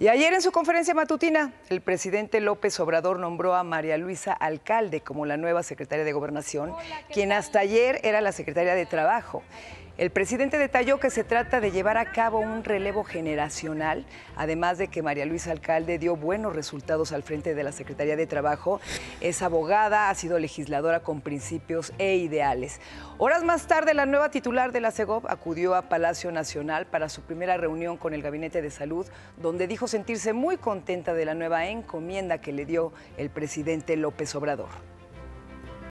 Y ayer en su conferencia matutina, el presidente López Obrador nombró a María Luisa Alcalde como la nueva secretaria de Gobernación, quien hasta ayer era la secretaria de Trabajo. El presidente detalló que se trata de llevar a cabo un relevo generacional, además de que María Luisa Alcalde dio buenos resultados al frente de la Secretaría de Trabajo. Es abogada, ha sido legisladora con principios e ideales. Horas más tarde, la nueva titular de la CEGOP acudió a Palacio Nacional para su primera reunión con el Gabinete de Salud, donde dijo sentirse muy contenta de la nueva encomienda que le dio el presidente López Obrador.